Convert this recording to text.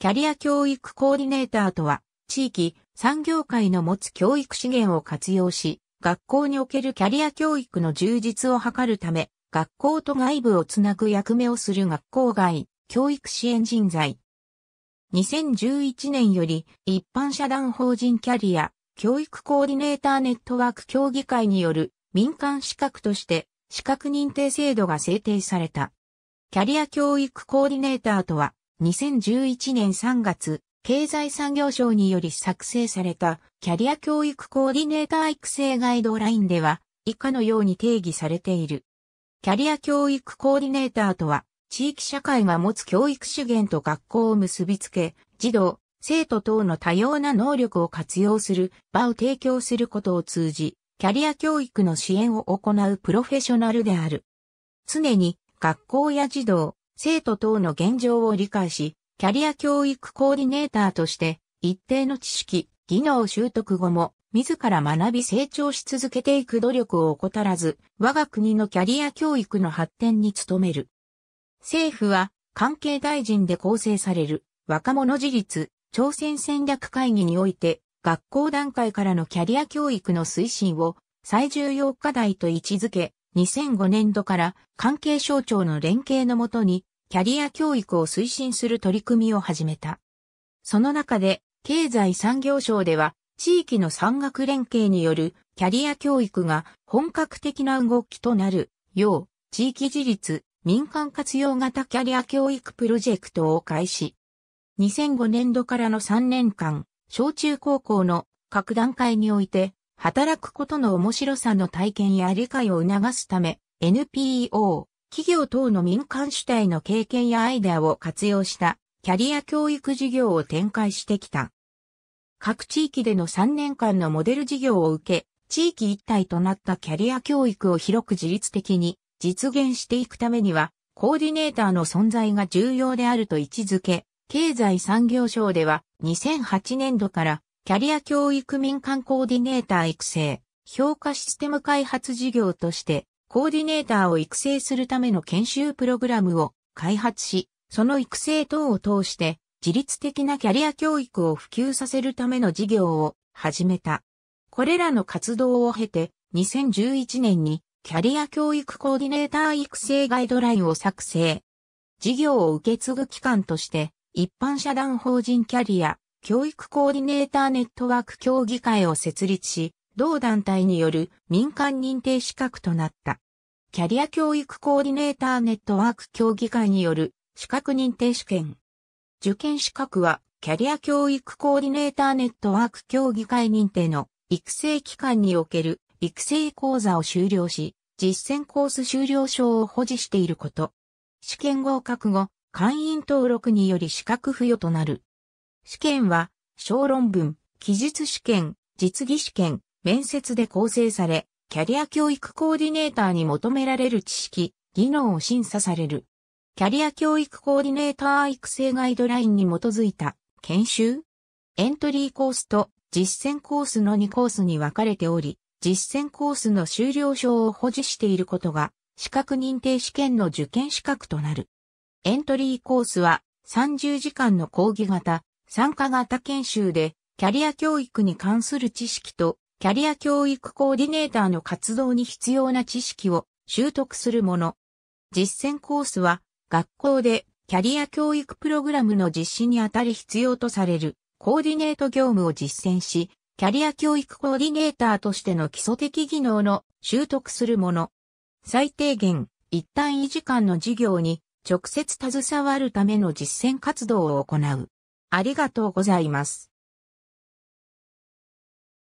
キャリア教育コーディネーターとは、地域、産業界の持つ教育資源を活用し、学校におけるキャリア教育の充実を図るため、学校と外部をつなぐ役目をする学校外、教育支援人材。2011年より一般社団法人キャリア、教育コーディネーターネットワーク協議会による民間資格として資格認定制度が制定された。キャリア教育コーディネーターとは、2011年3月、経済産業省により作成されたキャリア教育コーディネーター育成ガイドラインでは以下のように定義されている。キャリア教育コーディネーターとは地域社会が持つ教育資源と学校を結びつけ、児童、生徒等の多様な能力を活用する場を提供することを通じ、キャリア教育の支援を行うプロフェッショナルである。常に学校や児童、生徒等の現状を理解し、キャリア教育コーディネーターとして、一定の知識、技能習得後も、自ら学び成長し続けていく努力を怠らず、我が国のキャリア教育の発展に努める。政府は、関係大臣で構成される、若者自立、朝鮮戦略会議において、学校段階からのキャリア教育の推進を最重要課題と位置づけ、2005年度から関係省庁の連携のもとにキャリア教育を推進する取り組みを始めた。その中で経済産業省では地域の産学連携によるキャリア教育が本格的な動きとなるよう地域自立民間活用型キャリア教育プロジェクトを開始。2005年度からの3年間、小中高校の各段階において働くことの面白さの体験や理解を促すため、NPO、企業等の民間主体の経験やアイデアを活用したキャリア教育事業を展開してきた。各地域での3年間のモデル事業を受け、地域一体となったキャリア教育を広く自律的に実現していくためには、コーディネーターの存在が重要であると位置づけ、経済産業省では2008年度からキャリア教育民間コーディネーター育成、評価システム開発事業として、コーディネーターを育成するための研修プログラムを開発し、その育成等を通して、自律的なキャリア教育を普及させるための事業を始めた。これらの活動を経て、2011年にキャリア教育コーディネーター育成ガイドラインを作成。事業を受け継ぐ機関として、一般社団法人キャリア、教育コーディネーターネットワーク協議会を設立し、同団体による民間認定資格となった。キャリア教育コーディネーターネットワーク協議会による資格認定試験。受験資格は、キャリア教育コーディネーターネットワーク協議会認定の育成機関における育成講座を修了し、実践コース修了証を保持していること。試験合格後、会員登録により資格付与となる。試験は、小論文、記述試験、実技試験、面接で構成され、キャリア教育コーディネーターに求められる知識、技能を審査される。キャリア教育コーディネーター育成ガイドラインに基づいた研修エントリーコースと実践コースの2コースに分かれており、実践コースの修了証を保持していることが資格認定試験の受験資格となる。エントリーコースは30時間の講義型参加型研修で、キャリア教育に関する知識と、キャリア教育コーディネーターの活動に必要な知識を習得するもの。実践コースは、学校でキャリア教育プログラムの実施にあたり必要とされるコーディネート業務を実践し、キャリア教育コーディネーターとしての基礎的技能の習得するもの。最低限、一単位時間の授業に直接携わるための実践活動を行う。ありがとうございます。